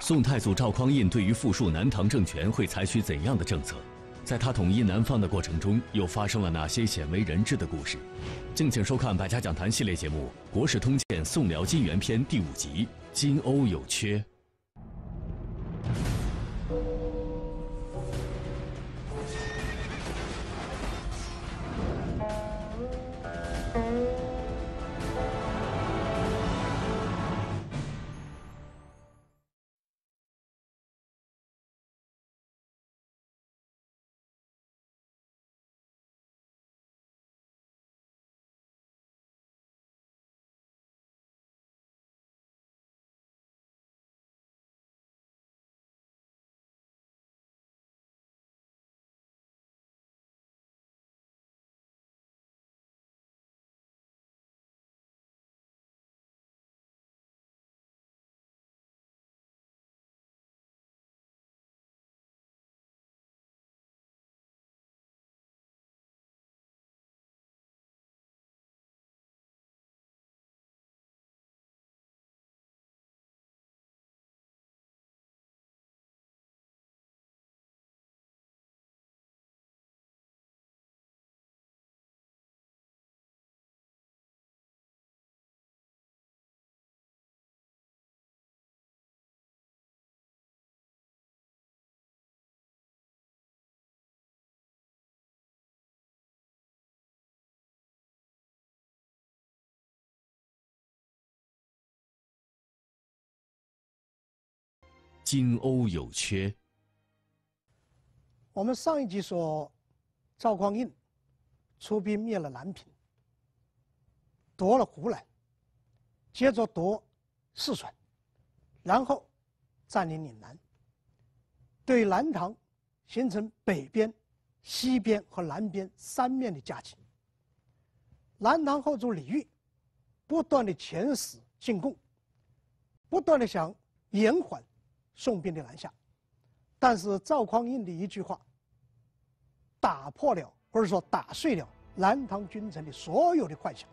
宋太祖赵匡胤对于复述南唐政权会采取怎样的政策？在他统一南方的过程中，又发生了哪些鲜为人知的故事？敬请收看《百家讲坛》系列节目《国史通鉴·宋辽金元篇》第五集《金瓯有缺》。金瓯有缺。我们上一集说，赵匡胤出兵灭了南平，夺了湖南，接着夺四川，然后占领岭南，对南唐形成北边、西边和南边三面的夹击。南唐后主李煜不断的遣使进贡，不断的想延缓。宋兵的南下，但是赵匡胤的一句话，打破了或者说打碎了南唐君臣的所有的幻想。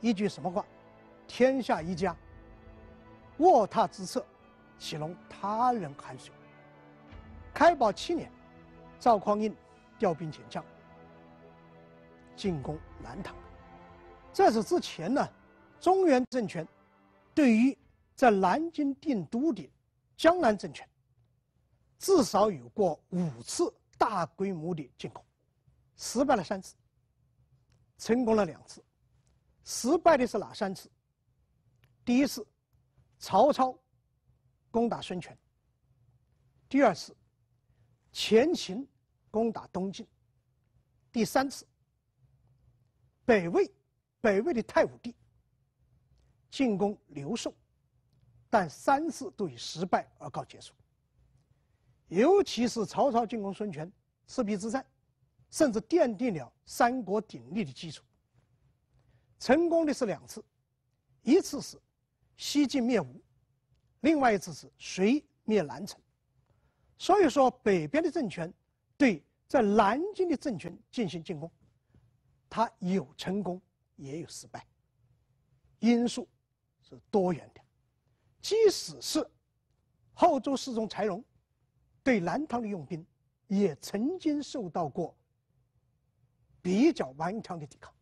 一句什么话？“天下一家，卧榻之侧，岂容他人酣睡。”开宝七年，赵匡胤调兵遣将，进攻南唐。在此之前呢，中原政权对于在南京定都的。江南政权至少有过五次大规模的进攻，失败了三次，成功了两次。失败的是哪三次？第一次，曹操攻打孙权；第二次，前秦攻打东晋；第三次，北魏，北魏的太武帝进攻刘宋。但三次都以失败而告结束。尤其是曹操进攻孙权，赤壁之战，甚至奠定了三国鼎立的基础。成功的是两次，一次是西晋灭吴，另外一次是隋灭南陈。所以说，北边的政权对在南京的政权进行进攻，他有成功也有失败，因素是多元的。即使是后周世宗柴荣，对南唐的用兵，也曾经受到过比较顽强的抵抗。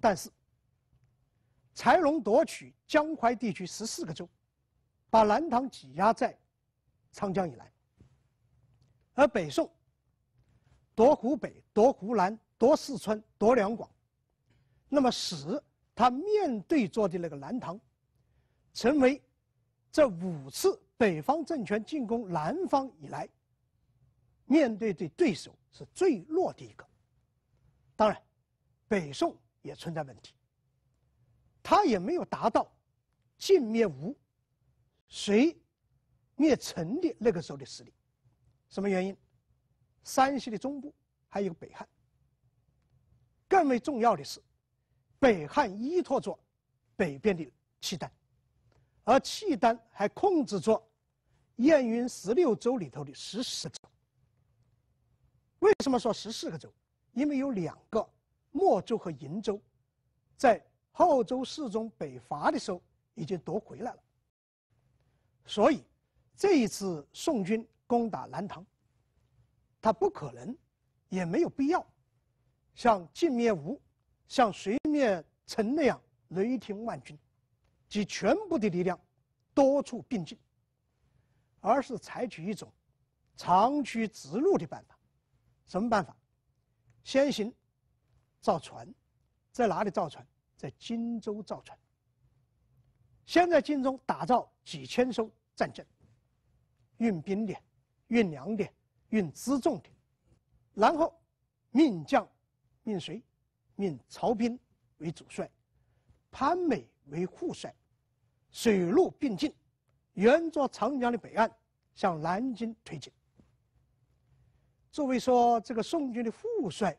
但是，柴荣夺取江淮地区十四个州，把南唐挤压在长江以南。而北宋夺湖北、夺湖南、夺四川、夺两广，那么使他面对着的那个南唐。成为这五次北方政权进攻南方以来面对的对手是最弱的一个。当然，北宋也存在问题，他也没有达到晋灭吴、隋灭陈的那个时候的实力。什么原因？山西的中部还有北汉。更为重要的是，北汉依托着北边的契丹。而契丹还控制着燕云十六州里头的十四个州。为什么说十四个州？因为有两个莫州和银州，在后周世宗北伐的时候已经夺回来了。所以这一次宋军攻打南唐，他不可能，也没有必要像晋灭吴，像隋灭陈那样雷霆万钧。及全部的力量，多处并进，而是采取一种长驱直入的办法。什么办法？先行造船，在哪里造船？在荆州造船。先在荆州打造几千艘战舰，运兵的，运粮的，运辎重的，然后命将，命谁，命曹兵为主帅，潘美。为副帅，水陆并进，沿着长江的北岸向南京推进。作为说这个宋军的副帅，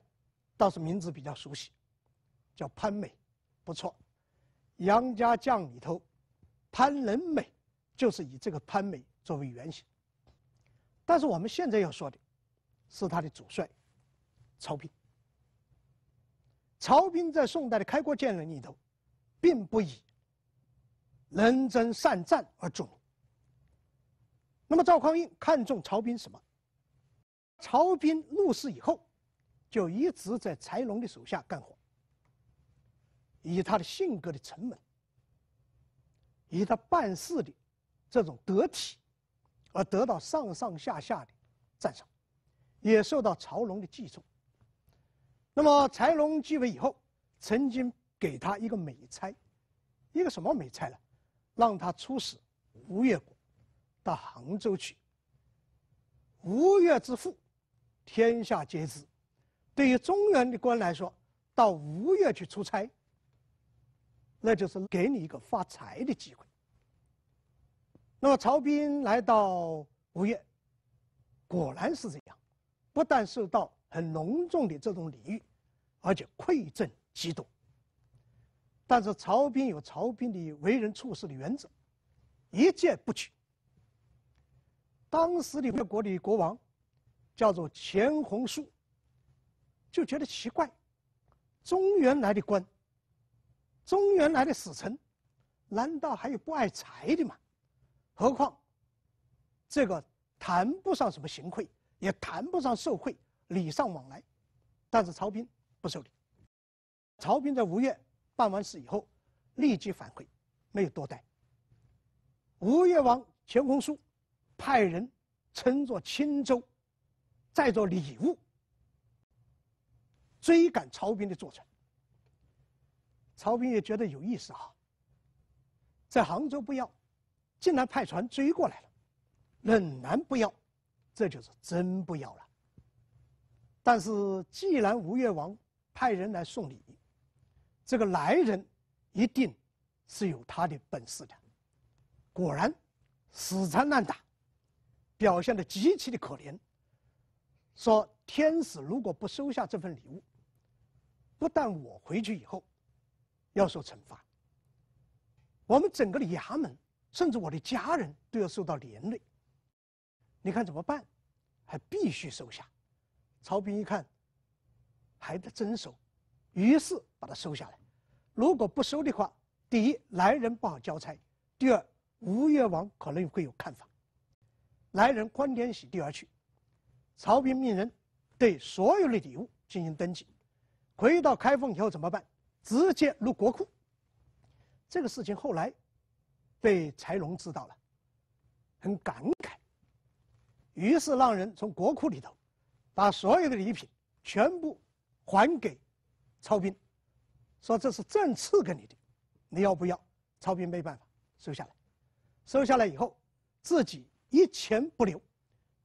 倒是名字比较熟悉，叫潘美，不错。杨家将里头，潘仁美就是以这个潘美作为原型。但是我们现在要说的，是他的主帅，曹彬。曹彬在宋代的开国建人里头。并不以能征善战而著名。那么赵匡胤看中曹彬什么？曹彬入仕以后，就一直在柴荣的手下干活。以他的性格的沉稳，以他办事的这种得体，而得到上上下下的赞赏，也受到曹荣的器重。那么柴荣继位以后，曾经。给他一个美差，一个什么美差呢？让他出使吴越国，到杭州去。吴越之富，天下皆知。对于中原的官来说，到吴越去出差，那就是给你一个发财的机会。那么曹彬来到吴越，果然是这样，不但受到很隆重的这种礼遇，而且馈赠极多。但是曹兵有曹兵的为人处事的原则，一介不取。当时的越国的国王叫做钱弘俶，就觉得奇怪，中原来的官，中原来的使臣，难道还有不爱财的吗？何况这个谈不上什么行贿，也谈不上受贿，礼尚往来，但是曹兵不受理。曹兵在吴越。办完事以后，立即返回，没有多待。吴越王钱弘书派人乘坐轻舟，载着礼物追赶曹兵的坐船。曹兵也觉得有意思啊，在杭州不要，竟然派船追过来了，仍南不要，这就是真不要了。但是既然吴越王派人来送礼。这个来人一定是有他的本事的。果然死缠烂打，表现的极其的可怜。说天使如果不收下这份礼物，不但我回去以后要受惩罚，我们整个的衙门，甚至我的家人都要受到连累。你看怎么办？还必须收下。曹斌一看还得遵守，于是把他收下来。如果不收的话，第一来人不好交差；第二吴越王可能会有看法。来人欢天喜地而去。曹兵命人对所有的礼物进行登记。回到开封以后怎么办？直接入国库。这个事情后来被柴荣知道了，很感慨，于是让人从国库里头把所有的礼品全部还给曹兵。说这是朕赐给你的，你要不要？曹兵没办法收下来，收下来以后，自己一钱不留，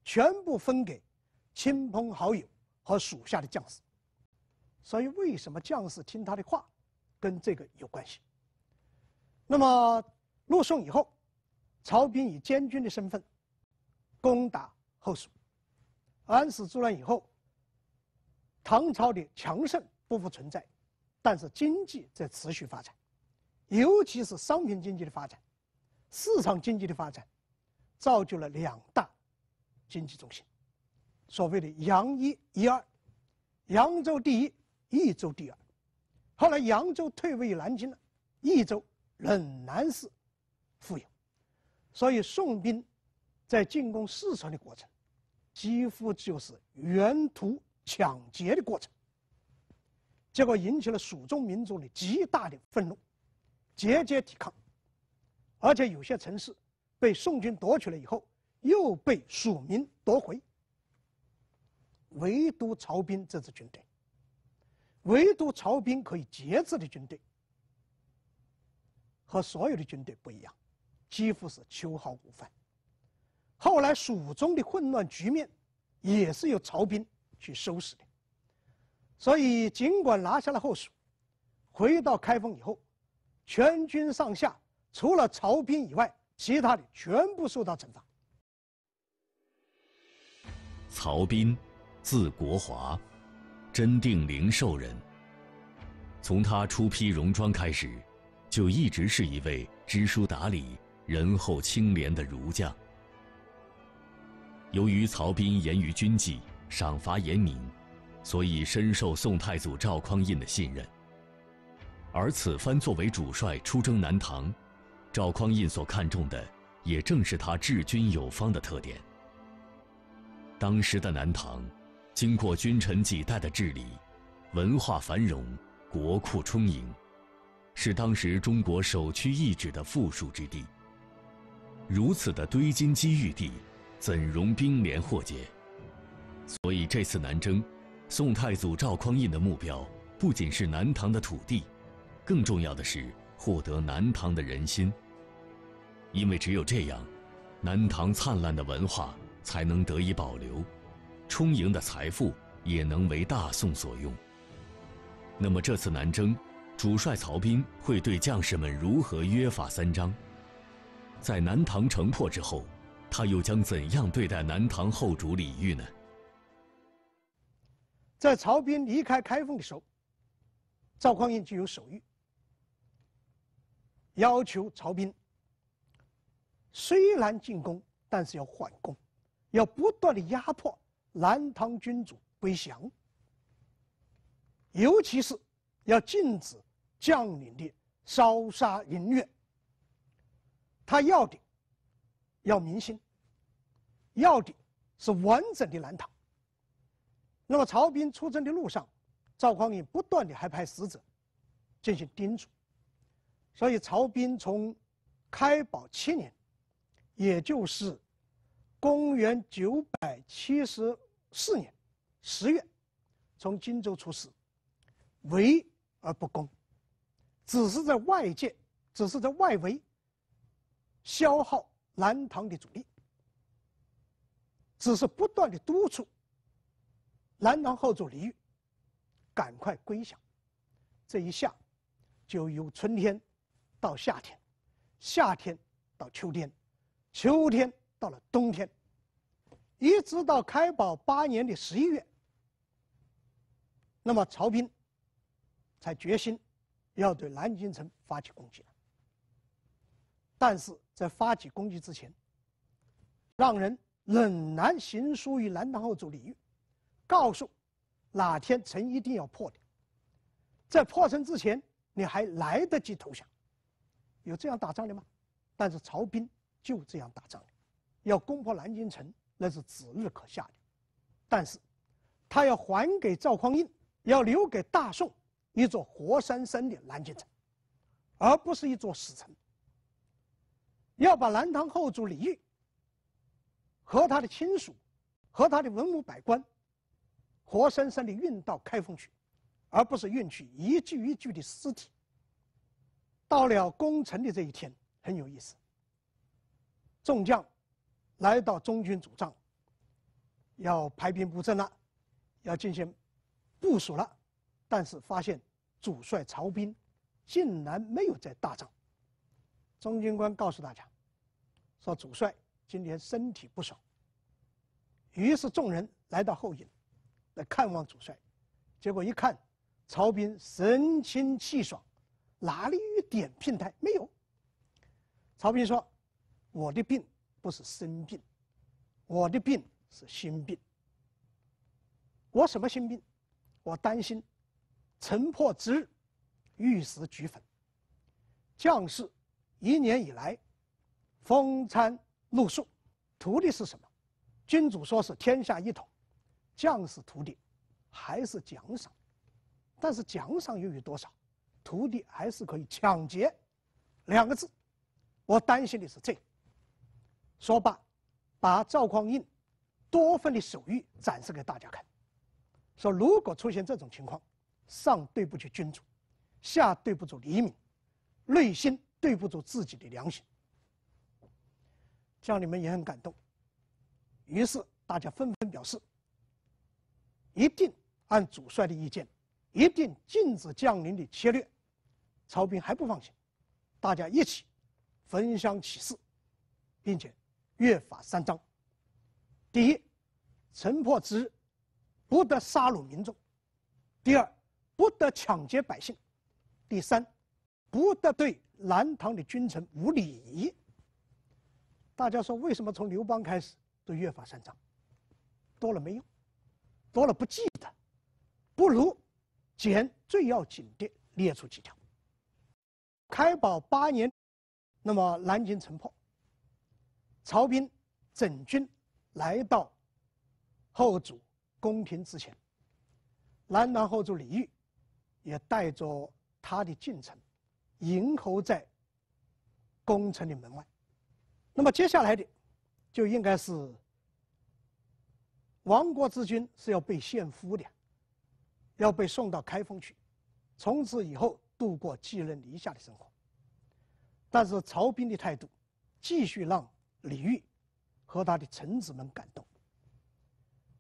全部分给亲朋好友和属下的将士。所以，为什么将士听他的话，跟这个有关系？那么，入宋以后，曹兵以监军的身份攻打后蜀。安史之乱以后，唐朝的强盛不复存在。但是经济在持续发展，尤其是商品经济的发展、市场经济的发展，造就了两大经济中心，所谓的“扬一一二”，扬州第一，益州第二。后来扬州退位于南京了，益州仍然是富有。所以宋兵在进攻四川的过程，几乎就是沿途抢劫的过程。结果引起了蜀中民众的极大的愤怒，节节抵抗，而且有些城市被宋军夺取了以后，又被蜀民夺回。唯独曹兵这支军队，唯独曹兵可以节制的军队，和所有的军队不一样，几乎是秋毫无犯。后来蜀中的混乱局面，也是由曹兵去收拾的。所以，尽管拿下了后蜀，回到开封以后，全军上下除了曹彬以外，其他的全部受到惩罚。曹彬，字国华，真定灵寿人。从他出披戎装开始，就一直是一位知书达理、仁厚清廉的儒将。由于曹彬严于军纪，赏罚严明。所以深受宋太祖赵匡胤的信任，而此番作为主帅出征南唐，赵匡胤所看重的也正是他治军有方的特点。当时的南唐，经过君臣几代的治理，文化繁荣，国库充盈，是当时中国首屈一指的富庶之地。如此的堆金积玉地，怎容兵连祸结？所以这次南征。宋太祖赵匡胤的目标不仅是南唐的土地，更重要的是获得南唐的人心。因为只有这样，南唐灿烂的文化才能得以保留，充盈的财富也能为大宋所用。那么这次南征，主帅曹彬会对将士们如何约法三章？在南唐城破之后，他又将怎样对待南唐后主李煜呢？在曹彬离开开封的时候，赵匡胤就有手谕，要求曹彬虽然进攻，但是要缓攻，要不断的压迫南唐君主归降，尤其是要禁止将领的烧杀淫掠。他要的，要民心，要的是完整的南唐。那么，曹兵出征的路上，赵匡胤不断的还派使者进行叮嘱。所以，曹兵从开宝七年，也就是公元974年十月，从荆州出使，围而不攻，只是在外界，只是在外围消耗南唐的主力，只是不断的督促。南唐后主李煜，赶快归降。这一下，就由春天，到夏天，夏天到秋天，秋天到了冬天，一直到开宝八年的十一月。那么曹彬，才决心，要对南京城发起攻击了。但是，在发起攻击之前，让人冷然行书于南唐后主李煜。告诉，哪天城一定要破的，在破城之前，你还来得及投降，有这样打仗的吗？但是曹兵就这样打仗的，要攻破南京城，那是指日可下的。但是，他要还给赵匡胤，要留给大宋一座活生生的南京城，而不是一座死城。要把南唐后主李煜和他的亲属，和他的文武百官。活生生的运到开封去，而不是运去一具一具的尸体。到了攻城的这一天，很有意思。众将来到中军主帐，要排兵布阵了，要进行部署了。但是发现主帅曹兵竟然没有在大帐。中军官告诉大家说：“主帅今天身体不爽。”于是众人来到后营。来看望主帅，结果一看，曹兵神清气爽，哪里有一点病态？没有。曹兵说：“我的病不是生病，我的病是心病。我什么心病？我担心城破之日玉石俱焚。将士一年以来风餐露宿，图的是什么？君主说是天下一统。”将士徒弟，还是奖赏，但是奖赏又有多少？徒弟还是可以抢劫，两个字，我担心的是这。说罢，把赵匡胤多份的手谕展示给大家看，说如果出现这种情况，上对不起君主，下对不住黎民，内心对不住自己的良心，将领们也很感动。于是大家纷纷表示。一定按主帅的意见，一定禁止将领的侵略。曹兵还不放心，大家一起焚香起誓，并且约法三章：第一，城破之日不得杀戮民众；第二，不得抢劫百姓；第三，不得对南唐的君臣无礼。大家说，为什么从刘邦开始都约法三章？多了没用。多了不记得，不如简最要紧的列出几条。开宝八年，那么南京城破，曹兵整军来到后主宫廷之前，南唐后主李煜也带着他的近臣迎候在宫城的门外。那么接下来的就应该是。亡国之君是要被献俘的，要被送到开封去，从此以后度过寄人篱下的生活。但是曹兵的态度，继续让李煜和他的臣子们感动。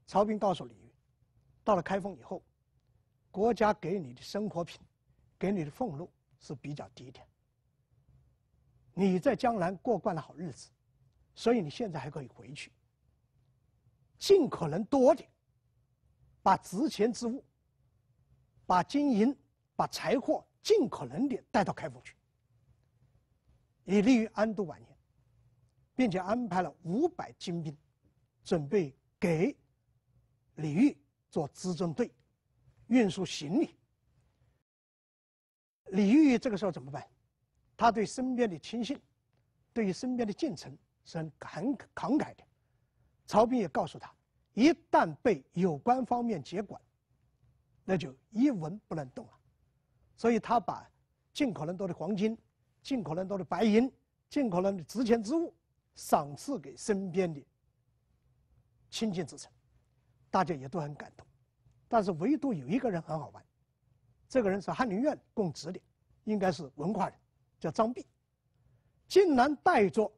曹兵告诉李煜，到了开封以后，国家给你的生活品，给你的俸禄是比较低的。你在江南过惯了好日子，所以你现在还可以回去。尽可能多的把值钱之物、把金银、把财货尽可能的带到开封去，以利于安度晚年，并且安排了五百精兵，准备给李煜做辎重队，运输行李。李煜这个时候怎么办？他对身边的亲信、对于身边的近臣是很慷慷慨的。曹彬也告诉他，一旦被有关方面接管，那就一文不能动了。所以他把尽可能多的黄金、尽可能多的白银、尽可能的值钱之物，赏赐给身边的亲近之臣，大家也都很感动。但是唯独有一个人很好玩，这个人是翰林院供职的，应该是文化人，叫张弼，竟然带着。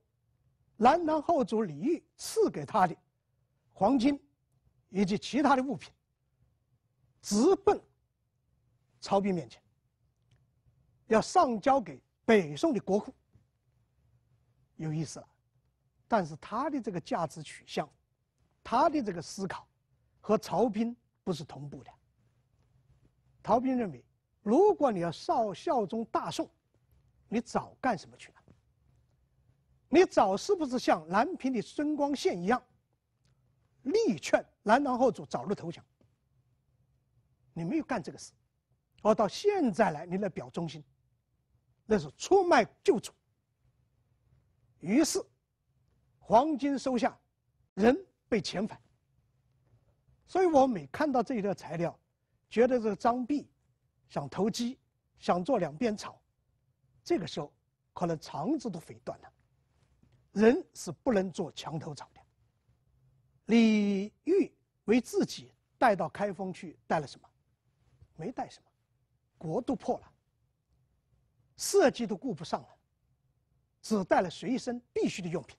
南唐后主李煜赐给他的黄金以及其他的物品，直奔曹彬面前，要上交给北宋的国库。有意思了，但是他的这个价值取向，他的这个思考，和曹彬不是同步的。曹彬认为，如果你要少效忠大宋，你早干什么去了？你早是不是像南平的孙光宪一样，力劝南唐后主早日投降？你没有干这个事，我到现在来你来表忠心，那是出卖旧主。于是，黄金收下，人被遣返。所以我每看到这一段材料，觉得这张壁想投机，想做两边草，这个时候可能肠子都肥断了。人是不能做墙头草的。李煜为自己带到开封去带了什么？没带什么，国都破了，社稷都顾不上了，只带了随身必需的用品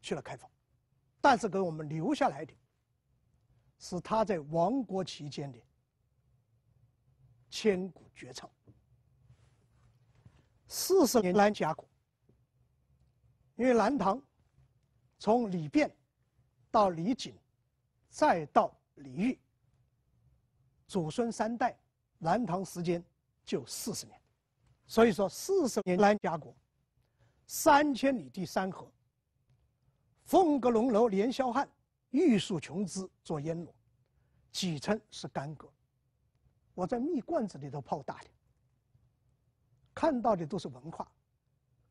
去了开封。但是给我们留下来的是他在亡国期间的千古绝唱——“四十年来甲骨，因为南唐，从李昪到李璟，再到李煜，祖孙三代，南唐时间就四十年，所以说四十年南家国，三千里地山河。凤阁龙楼连霄汉，玉树琼枝作烟萝，几称是干戈？我在蜜罐子里头泡大的，看到的都是文化，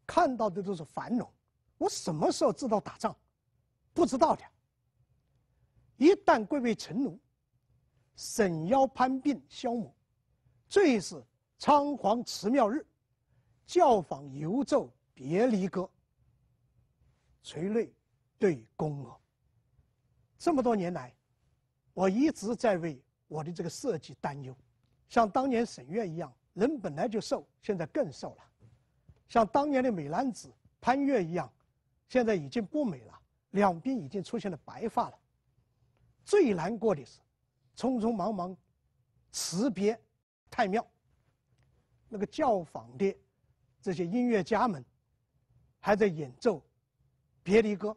看到的都是繁荣。我什么时候知道打仗？不知道的。一旦贵为臣奴，沈腰攀鬓消磨，最是仓皇辞庙日，教坊游奏别离歌，垂泪对宫娥。这么多年来，我一直在为我的这个设计担忧，像当年沈月一样，人本来就瘦，现在更瘦了；像当年的美男子潘岳一样。现在已经不美了，两边已经出现了白发了。最难过的是，匆匆忙忙辞别太庙，那个教坊的这些音乐家们还在演奏别离歌，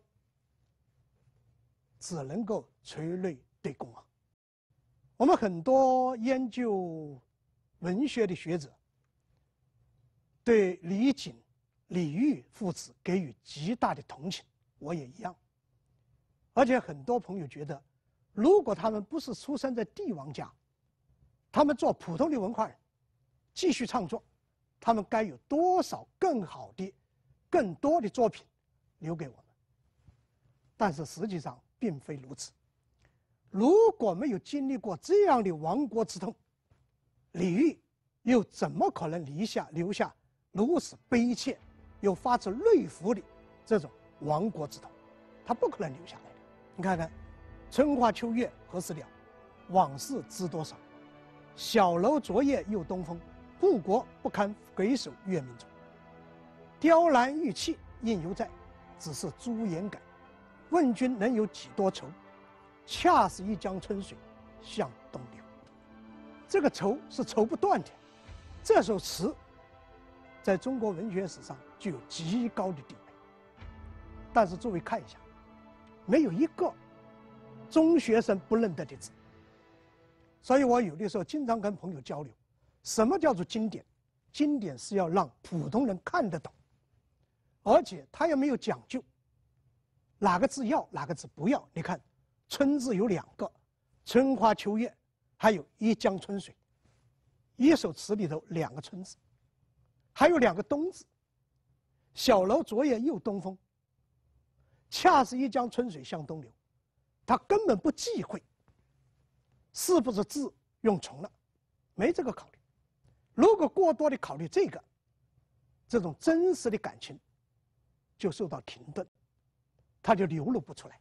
只能够垂泪对宫啊。我们很多研究文学的学者对李锦。李煜父子给予极大的同情，我也一样。而且很多朋友觉得，如果他们不是出生在帝王家，他们做普通的文化人，继续创作，他们该有多少更好的、更多的作品留给我们？但是实际上并非如此。如果没有经历过这样的亡国之痛，李煜又怎么可能留下留下如此悲切？有发自内腑的这种亡国之痛，他不可能留下来的。你看看，“春花秋月何时了，往事知多少。小楼昨夜又东风，故国不堪回首月明中。雕栏玉砌应犹在，只是朱颜改。问君能有几多愁？恰似一江春水向东流。”这个愁是愁不断的。这首词在中国文学史上。具有极高的地位，但是诸位看一下，没有一个中学生不认得的字。所以我有的时候经常跟朋友交流，什么叫做经典？经典是要让普通人看得懂，而且它也没有讲究哪个字要哪个字不要。你看，“春”字有两个，“春花秋月”，还有一江春水，一首词里头两个“春”字，还有两个“冬”字。小楼昨夜又东风，恰似一江春水向东流，他根本不忌讳，是不是字用重了，没这个考虑。如果过多的考虑这个，这种真实的感情，就受到停顿，他就流露不出来。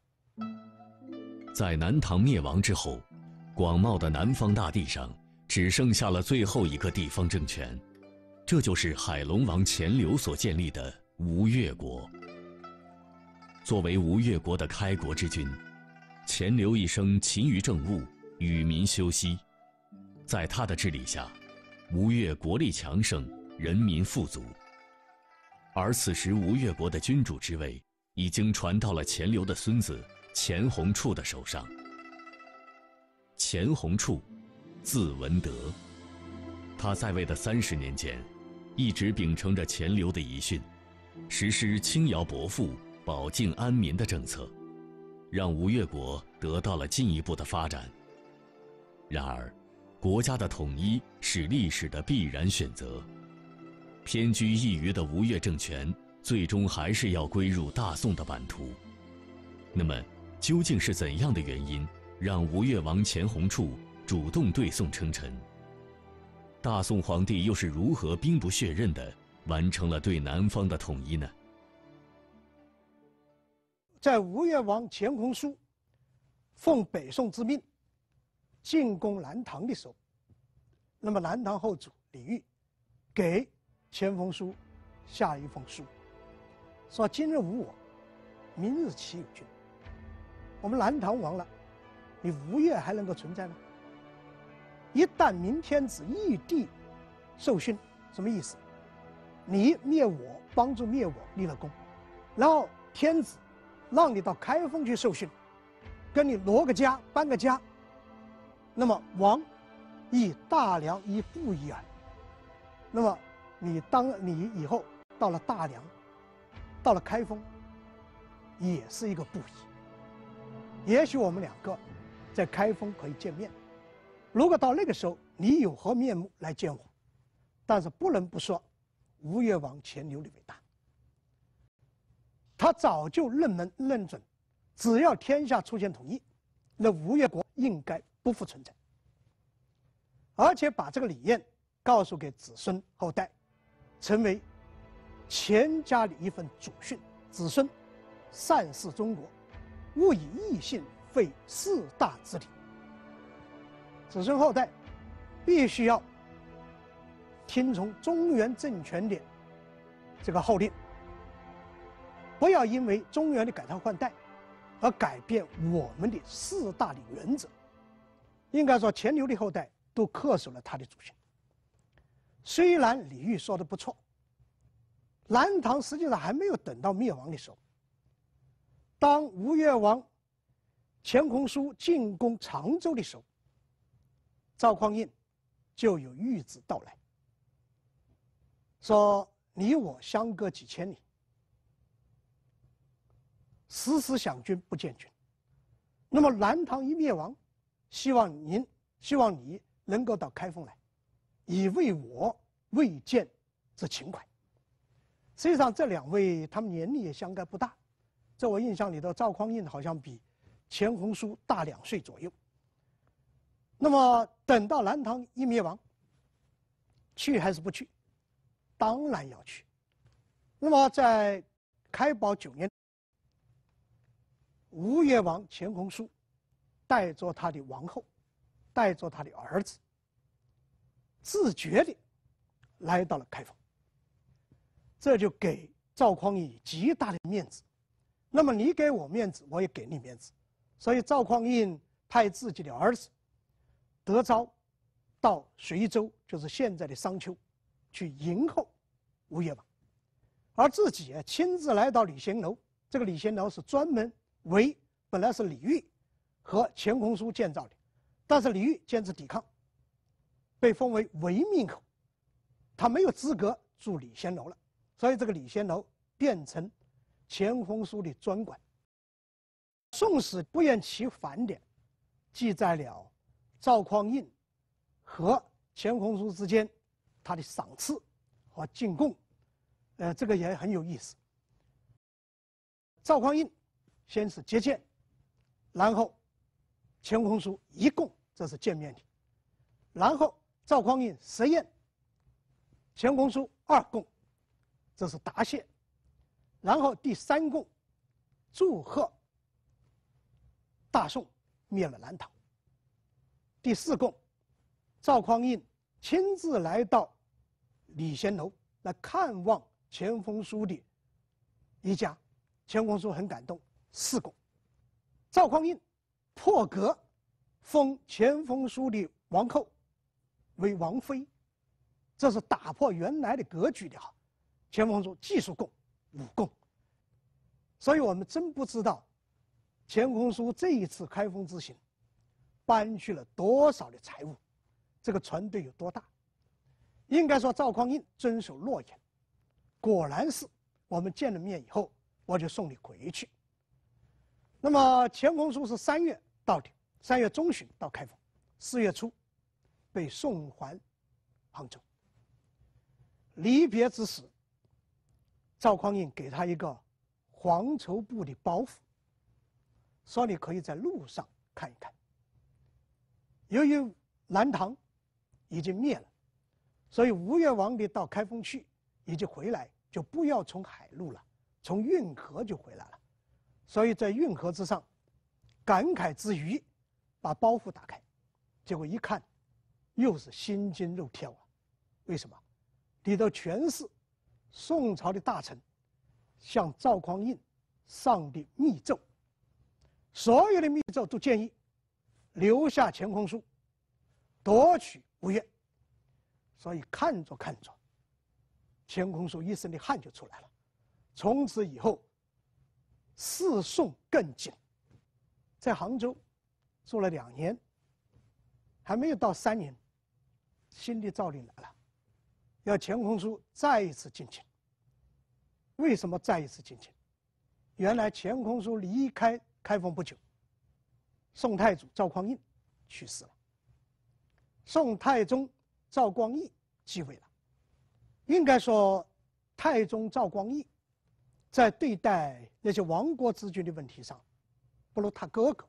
在南唐灭亡之后，广袤的南方大地上只剩下了最后一个地方政权，这就是海龙王钱镠所建立的。吴越国。作为吴越国的开国之君，钱镠一生勤于政务，与民休息，在他的治理下，吴越国力强盛，人民富足。而此时，吴越国的君主之位已经传到了钱镠的孙子钱弘处的手上。钱弘处，字文德，他在位的三十年间，一直秉承着钱镠的遗训。实施轻徭薄赋、保境安民的政策，让吴越国得到了进一步的发展。然而，国家的统一是历史的必然选择，偏居一隅的吴越政权最终还是要归入大宋的版图。那么，究竟是怎样的原因，让吴越王钱弘处主动对宋称臣？大宋皇帝又是如何兵不血刃的？完成了对南方的统一呢？在吴越王钱弘书奉北宋之命进攻南唐的时候，那么南唐后主李煜给钱弘书下一封书，说：“今日无我，明日岂有君？我们南唐亡了，你吴越还能够存在吗？一旦明天子异地受训，什么意思？”你灭我，帮助灭我，立了功，然后天子让你到开封去受训，跟你挪个家，搬个家。那么王以大梁以布衣啊，那么你当你以后到了大梁，到了开封，也是一个布衣。也许我们两个在开封可以见面。如果到那个时候，你有何面目来见我？但是不能不说。吴越王钱镠的伟大，他早就认门认准，只要天下出现统一，那吴越国应该不复存在，而且把这个理念告诉给子孙后代，成为钱家的一份祖训：子孙善事中国，勿以异姓废四大之礼。子孙后代必须要。听从中原政权的这个号令，不要因为中原的改朝换代而改变我们的四大的原则。应该说，钱镠的后代都恪守了他的祖训。虽然李煜说的不错，南唐实际上还没有等到灭亡的时候。当吴越王钱弘书进攻常州的时候，赵匡胤就有谕旨到来。说你我相隔几千里，时时想君不见君。那么南唐一灭亡，希望您希望你能够到开封来，以慰我未见之情怀。实际上，这两位他们年龄也相隔不大，在我印象里头，赵匡胤好像比钱弘书大两岁左右。那么等到南唐一灭亡，去还是不去？当然要去。那么，在开宝九年，吴越王钱弘书带着他的王后，带着他的儿子，自觉的来到了开封。这就给赵匡胤极大的面子。那么你给我面子，我也给你面子。所以赵匡胤派自己的儿子德昭到随州，就是现在的商丘，去迎候吴越吧，而自己亲自来到李贤楼。这个李贤楼是专门为本来是李煜和钱弘书建造的，但是李煜坚持抵抗，被封为违命口，他没有资格住李贤楼了，所以这个李贤楼变成钱弘书的专馆。《宋史》不厌其烦地记载了赵匡胤和钱弘书之间他的赏赐。进贡，呃，这个也很有意思。赵匡胤先是接见，然后钱弘书一共这是见面礼；然后赵匡胤实宴，钱弘书二供，这是答谢；然后第三供祝贺大宋灭了南唐；第四供赵匡胤亲自来到。李贤楼来看望钱弘书的，一家，钱弘书很感动，四贡，赵匡胤破格封钱弘书的王后为王妃，这是打破原来的格局的哈。钱弘书技术贡、武贡，所以我们真不知道钱弘书这一次开封之行搬去了多少的财物，这个船队有多大。应该说，赵匡胤遵守诺言，果然是我们见了面以后，我就送你回去。那么钱弘书是三月到的，三月中旬到开封，四月初被送还杭州。离别之时，赵匡胤给他一个黄绸布的包袱，说你可以在路上看一看。由于南唐已经灭了。所以吴越王的到开封去，也就回来，就不要从海路了，从运河就回来了。所以在运河之上，感慨之余，把包袱打开，结果一看，又是心惊肉跳啊！为什么？里头全是宋朝的大臣向赵匡胤上的密奏，所有的密奏都建议留下乾坤书，夺取吴越。所以看着看着，钱弘书一身的汗就出来了。从此以后，四宋更紧，在杭州住了两年，还没有到三年，新的诏令来了，要钱弘书再一次进京。为什么再一次进京？原来钱弘书离开开封不久，宋太祖赵匡胤去世了，宋太宗。赵光义继位了，应该说，太宗赵光义，在对待那些亡国之君的问题上，不如他哥哥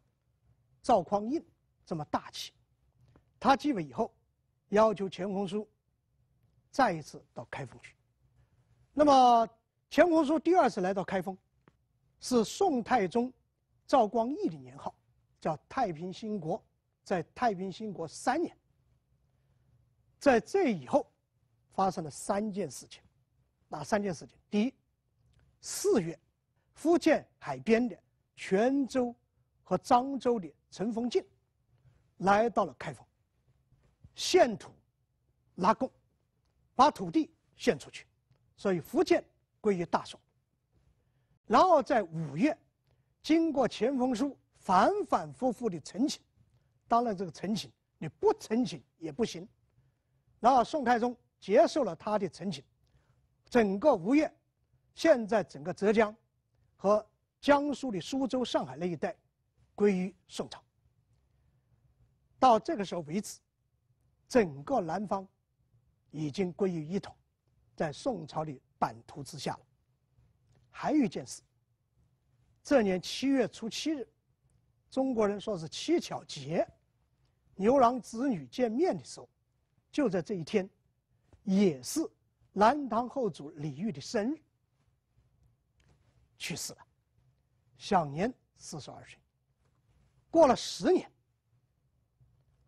赵匡胤这么大气。他继位以后，要求钱弘书再一次到开封去。那么，钱弘书第二次来到开封，是宋太宗赵光义的年号，叫太平兴国，在太平兴国三年。在这以后，发生了三件事情。哪三件事情？第一，四月，福建海边的泉州和漳州的陈逢进来到了开封，献土、拉贡，把土地献出去，所以福建归于大宋。然后在五月，经过钱凤书反反复复的陈请，当然这个陈请你不陈请也不行。然后，宋太宗接受了他的陈请，整个吴越，现在整个浙江和江苏的苏州、上海那一带，归于宋朝。到这个时候为止，整个南方已经归于一统，在宋朝的版图之下了。还有一件事，这年七月初七日，中国人说是七巧节，牛郎织女见面的时候。就在这一天，也是南唐后主李煜的生日，去世了，享年四十二岁。过了十年，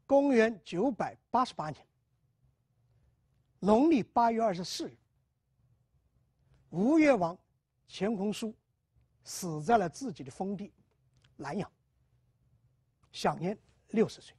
公元九百八十八年，农历八月二十四日，吴越王钱弘书死在了自己的封地，南阳，享年六十岁。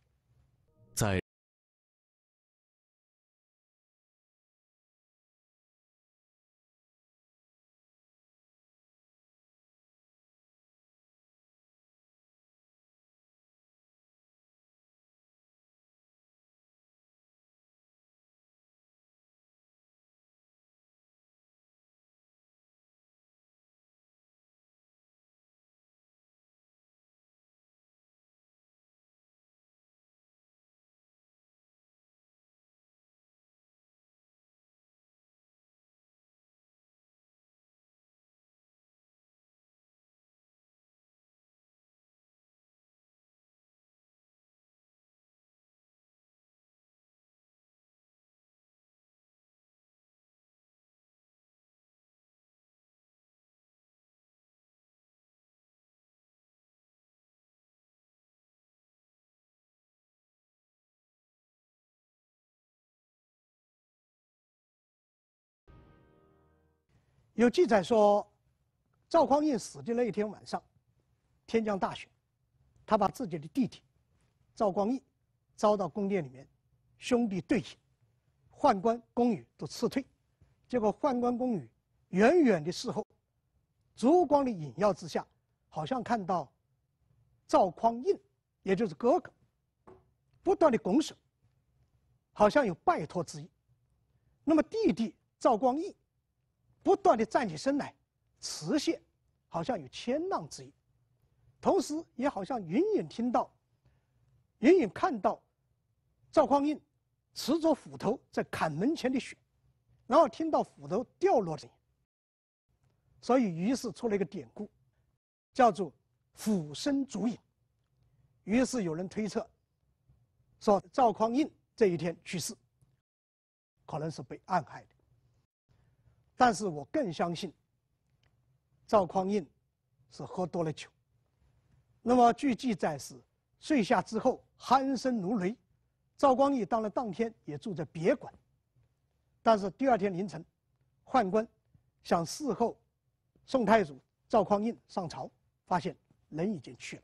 有记载说，赵匡胤死的那一天晚上，天降大雪，他把自己的弟弟赵光义招到宫殿里面，兄弟对饮，宦官宫女都辞退，结果宦官宫女远远的伺候，烛光的影耀之下，好像看到赵匡胤，也就是哥哥，不断的拱手，好像有拜托之意。那么弟弟赵光义。不断地站起身来，持剑，好像有千浪之意，同时也好像隐隐听到、隐隐看到赵匡胤持着斧头在砍门前的雪，然后听到斧头掉落的声音。所以，于是出了一个典故，叫做“斧声烛影”。于是有人推测，说赵匡胤这一天去世，可能是被暗害的。但是我更相信，赵匡胤是喝多了酒。那么据记载是睡下之后鼾声如雷。赵光义当了当天也住在别馆，但是第二天凌晨，宦官想侍候宋太祖赵匡胤上朝，发现人已经去了，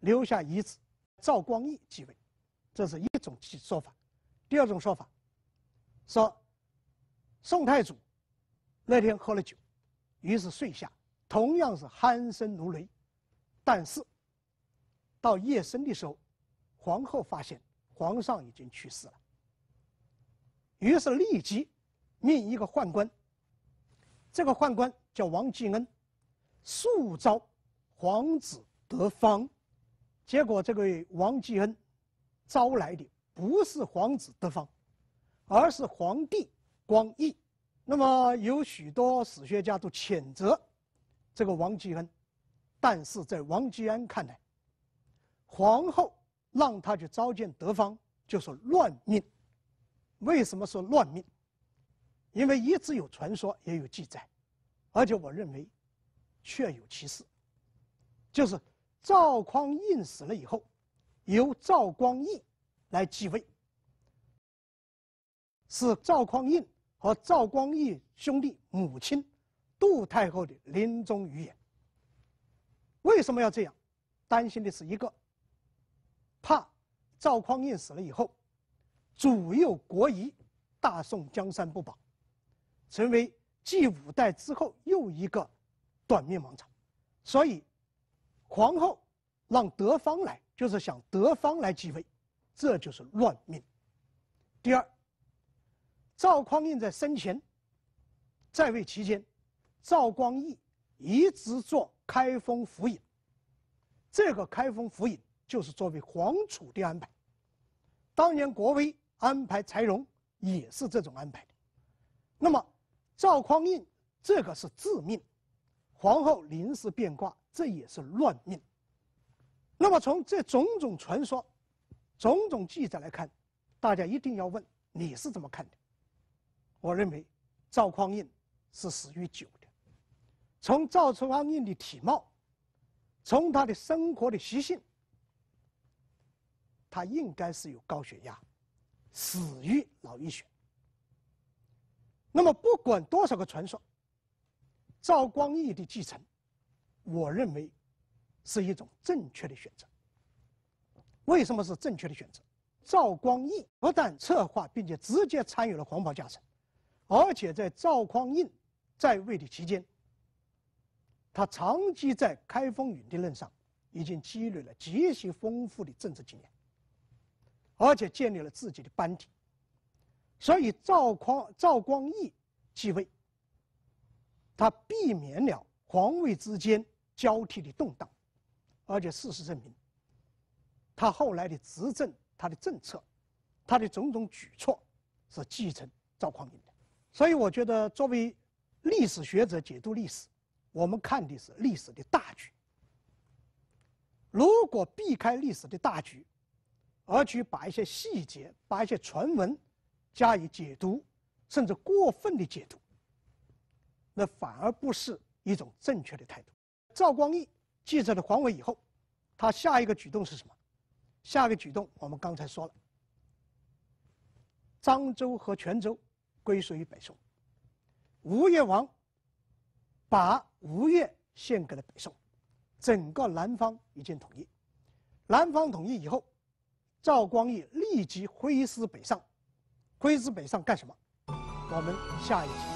留下遗子赵光义继位，这是一种说法。第二种说法，说。宋太祖那天喝了酒，于是睡下，同样是鼾声如雷，但是到夜深的时候，皇后发现皇上已经去世了，于是立即命一个宦官，这个宦官叫王继恩，速召皇子德芳，结果这个王继恩招来的不是皇子德芳，而是皇帝。光义，那么有许多史学家都谴责这个王继恩，但是在王继恩看来，皇后让他去召见德方就是乱命。为什么说乱命？因为一直有传说，也有记载，而且我认为确有其事。就是赵匡胤死了以后，由赵光义来继位，是赵匡胤。和赵光义兄弟母亲，杜太后的临终遗言。为什么要这样？担心的是一个，怕赵匡胤死了以后，左右国疑，大宋江山不保，成为继五代之后又一个短命王朝。所以，皇后让德芳来，就是想德芳来继位，这就是乱命。第二。赵匡胤在生前，在位期间，赵光义一直做开封府尹。这个开封府尹就是作为皇储的安排。当年国威安排柴荣也是这种安排的。那么，赵匡胤这个是自命，皇后临时变卦，这也是乱命。那么从这种种传说、种种记载来看，大家一定要问：你是怎么看的？我认为，赵匡胤是死于酒的。从赵匡胤的体貌，从他的生活的习性，他应该是有高血压，死于脑溢血。那么，不管多少个传说，赵光义的继承，我认为是一种正确的选择。为什么是正确的选择？赵光义不但策划，并且直接参与了黄袍加身。而且在赵匡胤在位的期间，他长期在开封府定任上，已经积累了极其丰富的政治经验，而且建立了自己的班底。所以赵匡赵光义继位，他避免了皇位之间交替的动荡，而且事实证明，他后来的执政、他的政策、他的种种举措，是继承赵匡胤的。所以，我觉得作为历史学者解读历史，我们看的是历史的大局。如果避开历史的大局，而去把一些细节、把一些传闻加以解读，甚至过分的解读，那反而不是一种正确的态度。赵光义继承了皇位以后，他下一个举动是什么？下一个举动，我们刚才说了，漳州和泉州。归属于北宋，吴越王把吴越献给了北宋，整个南方一见统一。南方统一以后，赵光义立即挥师北上，挥师北上干什么？我们下一集。